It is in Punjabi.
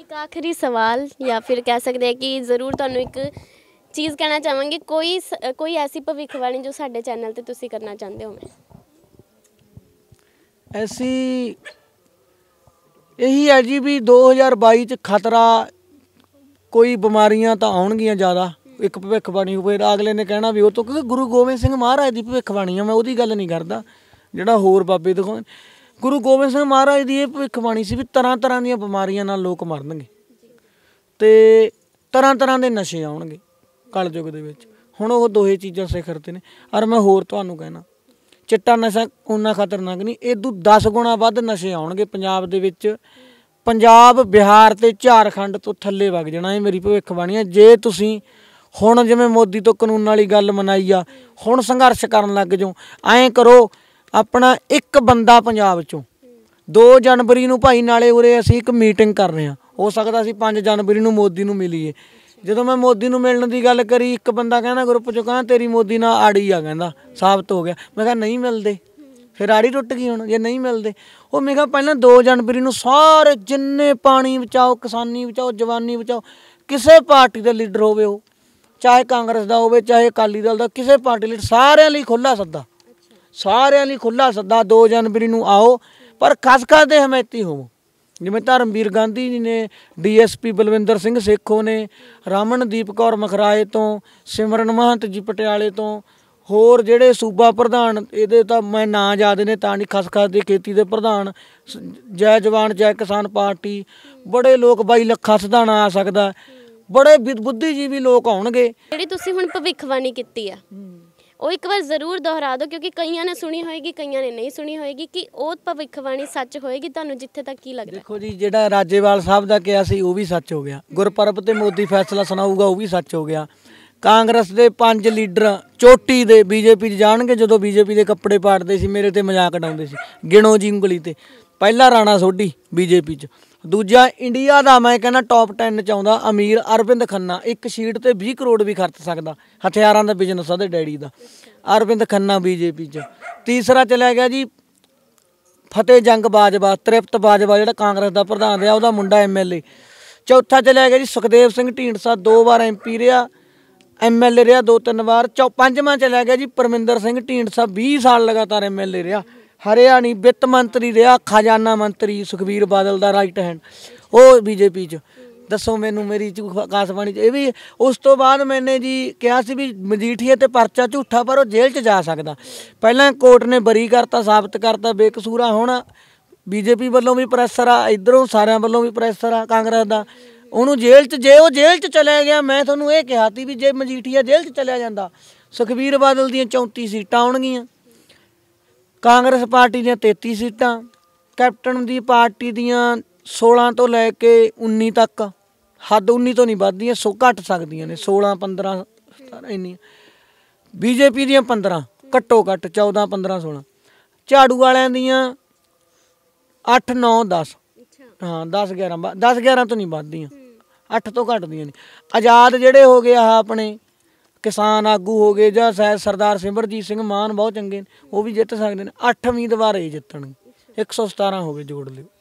ਇੱਕ ਆਖਰੀ ਸਵਾਲ ਜਾਂ ਫਿਰ ਕਹਿ ਸਕਦੇ ਆ ਕਿ ਜ਼ਰੂਰ ਤੁਹਾਨੂੰ ਇੱਕ ਚੀਜ਼ ਕਹਿਣਾ ਚਾਹਾਂਗੇ ਕੋਈ ਕੋਈ ਐਸੀ ਭਵਿੱਖਬਾਣੀ ਜੋ ਸਾਡੇ ਚੈਨਲ ਤੇ ਤੁਸੀਂ ਕਰਨਾ ਚਾਹੁੰਦੇ ਹੋ ਮੈਂ ਐਸੀ ਇਹੀ ਹੈ ਜੀ ਵੀ 2022 ਚ ਖਤਰਾ ਕੋਈ ਬਿਮਾਰੀਆਂ ਤਾਂ ਆਉਣਗੀਆਂ ਜ਼ਿਆਦਾ ਇੱਕ ਭਵਿੱਖਬਾਣੀ ਹੋਵੇ ਤਾਂ ਅਗਲੇ ਨੇ ਕਹਿਣਾ ਵੀ ਉਹ ਤੋਂ ਕਿਉਂਕਿ ਗੁਰੂ ਗੋਬਿੰਦ ਸਿੰਘ ਮਹਾਰਾਜ ਦੀ ਭਵਿੱਖਬਾਣੀ ਆ ਮੈਂ ਉਹਦੀ ਗੱਲ ਨਹੀਂ ਕਰਦਾ ਜਿਹੜਾ ਹੋਰ ਬਾਬੇ ਦਿਖਾਉਂਦੇ ਗੁਰੂ ਗੋਬਿੰਦ ਸਿੰਘ ਮਹਾਰਾਜ ਦੀ ਇਹ ਭਵਿੱਖਬਾਣੀ ਸੀ ਵੀ ਤਰ੍ਹਾਂ ਤਰ੍ਹਾਂ ਦੀਆਂ ਬਿਮਾਰੀਆਂ ਨਾਲ ਲੋਕ ਮਰਨਗੇ ਤੇ ਤਰ੍ਹਾਂ ਤਰ੍ਹਾਂ ਦੇ ਨਸ਼ੇ ਆਉਣਗੇ ਕਲਯੁਗ ਦੇ ਵਿੱਚ ਹੁਣ ਉਹ ਦੋਹੇ ਚੀਜ਼ਾਂ ਸਿਖਰ ਤੇ ਨੇ ਔਰ ਮੈਂ ਹੋਰ ਤੁਹਾਨੂੰ ਕਹਿਣਾ ਚਿੱਟਾ ਨਸ਼ਾ ਉਨਾ ਖਤਰਨਾਕ ਨਹੀਂ ਇਹ ਤੋਂ 10 ਗੁਣਾ ਵੱਧ ਨਸ਼ੇ ਆਉਣਗੇ ਪੰਜਾਬ ਦੇ ਵਿੱਚ ਪੰਜਾਬ ਬਿਹਾਰ ਤੇ ਝਾਰਖੰਡ ਤੋਂ ਥੱਲੇ ਵਗ ਜਾਣਾ ਇਹ ਮੇਰੀ ਭਵਿੱਖਬਾਣੀ ਹੈ ਜੇ ਤੁਸੀਂ ਹੁਣ ਜਿਵੇਂ ਮੋਦੀ ਤੋਂ ਕਾਨੂੰਨ ਵਾਲੀ ਗੱਲ ਮਨਾਈ ਆ ਹੁਣ ਸੰਘਰਸ਼ ਕਰਨ ਲੱਗ ਜਾਓ ਐਂ ਕਰੋ ਆਪਣਾ ਇੱਕ ਬੰਦਾ ਪੰਜਾਬ ਚੋਂ 2 ਜਨਵਰੀ ਨੂੰ ਭਾਈ ਨਾਲੇ ਉਰੇ ਅਸੀਂ ਇੱਕ ਮੀਟਿੰਗ ਕਰ ਰਹੇ ਹਾਂ ਹੋ ਸਕਦਾ ਅਸੀਂ 5 ਜਨਵਰੀ ਨੂੰ ਮੋਦੀ ਨੂੰ ਮਿਲੀਏ ਜਦੋਂ ਮੈਂ ਮੋਦੀ ਨੂੰ ਮਿਲਣ ਦੀ ਗੱਲ ਕਰੀ ਇੱਕ ਬੰਦਾ ਕਹਿੰਦਾ ਗਰੁੱਪ ਚੋਂ ਕਹਿੰਦਾ ਤੇਰੀ ਮੋਦੀ ਨਾਲ ਆੜੀ ਆ ਕਹਿੰਦਾ ਸਾਬਤ ਹੋ ਗਿਆ ਮੈਂ ਕਿਹਾ ਨਹੀਂ ਮਿਲਦੇ ਫਿਰ ਆੜੀ ਟੁੱਟ ਗਈ ਹੁਣ ਜੇ ਨਹੀਂ ਮਿਲਦੇ ਉਹ ਮੈਂ ਕਿਹਾ ਪਹਿਲਾਂ 2 ਜਨਵਰੀ ਨੂੰ ਸਾਰੇ ਜਿੰਨੇ ਪਾਣੀ ਬਚਾਓ ਕਿਸਾਨੀ ਬਚਾਓ ਜਵਾਨੀ ਬਚਾਓ ਕਿਸੇ ਪਾਰਟੀ ਦੇ ਲੀਡਰ ਹੋਵੇ ਉਹ ਚਾਹੇ ਕਾਂਗਰਸ ਦਾ ਹੋਵੇ ਚਾਹੇ ਅਕਾਲੀ ਦਲ ਦਾ ਕਿਸੇ ਪਾਰਟੀ ਲਈ ਸਾਰਿਆਂ ਲਈ ਖੁੱਲਾ ਸੱਦਾ ਸਾਰਿਆਂ ਲਈ ਖੁੱਲਾ ਸੱਦਾ 2 ਜਨਵਰੀ ਨੂੰ ਆਓ ਪਰ ਖਸਖਸ ਦੇ ਹਮੇਤੀ ਹੋਵੋ ਜਿਵੇਂ ਧਰਮਵੀਰ ਗਾਂਧੀ ਜੀ ਨੇ ਡੀਐਸਪੀ ਬਲਵਿੰਦਰ ਸਿੰਘ ਸੇਖੋ ਨੇ ਰਾਮਨਦੀਪ ਕੌਰ ਮਖਰਾਏ ਤੋਂ ਸਿਮਰਨ ਮਹੰਤ ਜੀ ਪਟਿਆਲੇ ਤੋਂ ਹੋਰ ਜਿਹੜੇ ਸੂਬਾ ਪ੍ਰਧਾਨ ਇਹਦੇ ਤਾਂ ਮੈਂ ਨਾਂ ਯਾਦ ਨੇ ਤਾਂ ਨਹੀਂ ਖਸਖਸ ਦੇ ਖੇਤੀ ਦੇ ਪ੍ਰਧਾਨ ਜੈ ਜਵਾਨ ਜੈ ਕਿਸਾਨ ਪਾਰਟੀ ਬੜੇ ਲੋਕ ਬਾਈ ਲੱਖਾ ਸਧਾਣਾ ਆ ਸਕਦਾ ਬੜੇ ਬੁੱਧੀਜੀਵੀ ਲੋਕ ਆਉਣਗੇ ਜਿਹੜੀ ਤੁਸੀਂ ਹੁਣ ਭਵਿੱਖਬਾਣੀ ਕੀਤੀ ਆ ਉਹ ਇੱਕ ਵਾਰ ਜ਼ਰੂਰ ਦੁਹਰਾ ਦਿਓ ਕਿਉਂਕਿ ਕਈਆਂ ਨੇ ਸੁਣੀ ਹੋਏਗੀ ਕਈਆਂ ਨੇ ਨਹੀਂ ਸੁਣੀ ਹੋਏਗੀ ਕਿ ਉਹ ਭਵਿੱਖਬਾਣੀ ਸੱਚ ਹੋਏਗੀ ਤੁਹਾਨੂੰ ਜਿੱਥੇ ਤੱਕ ਕੀ ਲੱਗਦਾ ਦੇਖੋ ਜੀ ਜਿਹੜਾ ਰਾਜੇਵਾਲ ਸਾਹਿਬ ਦਾ ਕਿਹਾ ਸੀ ਉਹ ਵੀ ਸੱਚ ਹੋ ਗਿਆ ਗੁਰਪਰਬ ਤੇ ਮੋਦੀ ਫੈਸਲਾ ਸੁਣਾਊਗਾ ਉਹ ਵੀ ਸੱਚ ਹੋ ਗਿਆ ਕਾਂਗਰਸ ਦੇ ਪੰਜ ਲੀਡਰ ਚੋਟੀ ਦੇ ਬੀਜੇਪੀ ਜਾਣਗੇ ਜਦੋਂ ਬੀਜੇਪੀ ਦੇ ਕੱਪੜੇ ਪਾੜਦੇ ਸੀ ਮੇਰੇ ਤੇ ਮਜ਼ਾਕ ਉਡਾਉਂਦੇ ਸੀ ਗਿਣੋ ਜੀ ਉਂਗਲੀ ਤੇ ਪਹਿਲਾ ਰਾਣਾ ਸੋਢੀ ਬੀਜੇਪੀ 'ਚ ਦੂਜਾ ਇੰਡੀਆ ਦਾ ਮੈਂ ਕਹਿੰਦਾ ਟੌਪ 10 ਚ ਆਉਂਦਾ ਅਮੀਰ ਅਰਵਿੰਦ ਖੰਨਾ ਇੱਕ ਸ਼ੀਟ ਤੇ 20 ਕਰੋੜ ਵੀ ਖਰਚ ਸਕਦਾ ਹਥਿਆਰਾਂ ਦਾ ਬਿਜ਼ਨਸ ਉਹਦੇ ਡੈਡੀ ਦਾ ਅਰਵਿੰਦ ਖੰਨਾ ਬੀਜੇਪੀ 'ਚ ਤੀਸਰਾ ਚਲਿਆ ਗਿਆ ਜੀ ਫਤਿਹ ਜੰਗ ਬਾਜਵਾ ਤ੍ਰਿਪਤ ਬਾਜਵਾ ਜਿਹੜਾ ਕਾਂਗਰਸ ਦਾ ਪ੍ਰਧਾਨ ਰਿਹਾ ਉਹਦਾ ਮੁੰਡਾ ਐਮਐਲਏ ਚੌਥਾ ਚਲਿਆ ਗਿਆ ਜੀ ਸੁਖਦੇਵ ਸਿੰਘ ਢੀਂਡਸਾ ਦੋ ਵਾਰ ਐਮਪੀ ਰਿਹਾ ਐਮਐਲਏ ਰਿਹਾ ਦੋ ਤਿੰਨ ਵਾਰ ਪੰਜਵਾਂ ਚਲਿਆ ਗਿਆ ਜੀ ਪਰਮਿੰਦਰ ਸਿੰਘ ਢੀਂਡਸਾ 20 ਸਾਲ ਲਗਾਤਾਰ ਐਮਐਲਏ ਰਿਹਾ ਹਰਿਆਣੀ ਵਿੱਤ ਮੰਤਰੀ ਰਿਹਾ ਖਜ਼ਾਨਾ ਮੰਤਰੀ ਸੁਖਵੀਰ ਬਾਦਲ ਦਾ ਰਾਈਟ ਹੈਂਡ ਉਹ ਬੀਜੇਪੀ 'ਚ ਦੱਸੋ ਮੈਨੂੰ ਮੇਰੀ ਆਕਾਸ਼ਵਾਣੀ 'ਚ ਇਹ ਵੀ ਉਸ ਤੋਂ ਬਾਅਦ ਮੈਨੇ ਜੀ ਕਿਹਾ ਸੀ ਵੀ ਮਜੀਠੀਏ ਤੇ ਪਰਚਾ ਝੂਠਾ ਪਰ ਉਹ ਜੇਲ੍ਹ 'ਚ ਜਾ ਸਕਦਾ ਪਹਿਲਾਂ ਕੋਰਟ ਨੇ ਬਰੀ ਕਰਤਾ ਸਾਬਤ ਕਰਤਾ ਬੇਕਸੂਰਾ ਹੁਣ ਬੀਜੇਪੀ ਵੱਲੋਂ ਵੀ ਪ੍ਰੈਸ਼ਰ ਆ ਇਧਰੋਂ ਸਾਰਿਆਂ ਵੱਲੋਂ ਵੀ ਪ੍ਰੈਸ਼ਰ ਆ ਕਾਂਗਰਸ ਦਾ ਉਹਨੂੰ ਜੇਲ੍ਹ 'ਚ ਜੇ ਉਹ ਜੇਲ੍ਹ 'ਚ ਚਲਾ ਗਿਆ ਮੈਂ ਤੁਹਾਨੂੰ ਇਹ ਕਿਹਾ ਸੀ ਵੀ ਜੇ ਮਜੀਠੀਆ ਜੇਲ੍ਹ 'ਚ ਚਲਾ ਜਾਂਦਾ ਸੁਖਵੀਰ ਬਾਦਲ ਦੀਆਂ 34 ਸੀਟਾਂ ਆਉਣਗੀਆਂ ਕਾਂਗਰਸ ਪਾਰਟੀ ਦੀਆਂ 33 ਸੀਟਾਂ ਕੈਪਟਨ ਦੀ ਪਾਰਟੀ ਦੀਆਂ 16 ਤੋਂ ਲੈ ਕੇ 19 ਤੱਕ ਹੱਦ 19 ਤੋਂ ਨਹੀਂ ਵੱਧਦੀਆਂ ਸੋ ਘਟ ਸਕਦੀਆਂ ਨੇ 16 15 17 ਇੰਨੀ ਬੀਜੇਪੀ ਦੀਆਂ 15 ਘੱਟੋ ਘੱਟ 14 15 16 ਝਾੜੂ ਵਾਲਿਆਂ ਦੀਆਂ 8 9 10 ਹਾਂ 10 11 10 11 ਤੋਂ ਨਹੀਂ ਵੱਧਦੀਆਂ 8 ਤੋਂ ਘਟਦੀਆਂ ਨੇ ਆਜ਼ਾਦ ਜਿਹੜੇ ਹੋ ਗਏ ਆ ਆਪਣੇ ਕਿਸਾਨ ਆਗੂ ਹੋ ਗਏ ਜਾਂ ਸਹਿ ਸਰਦਾਰ ਸਿਮਰਜੀਤ ਸਿੰਘ ਮਾਨ ਬਹੁਤ ਚੰਗੇ ਨੇ ਉਹ ਵੀ ਜਿੱਤ ਸਕਦੇ ਨੇ 8ਵੀਂ ਦਵਾਰੇ ਜਿੱਤਣਗੇ 117 ਹੋ ਗਏ ਜੋੜ ਲਿਓ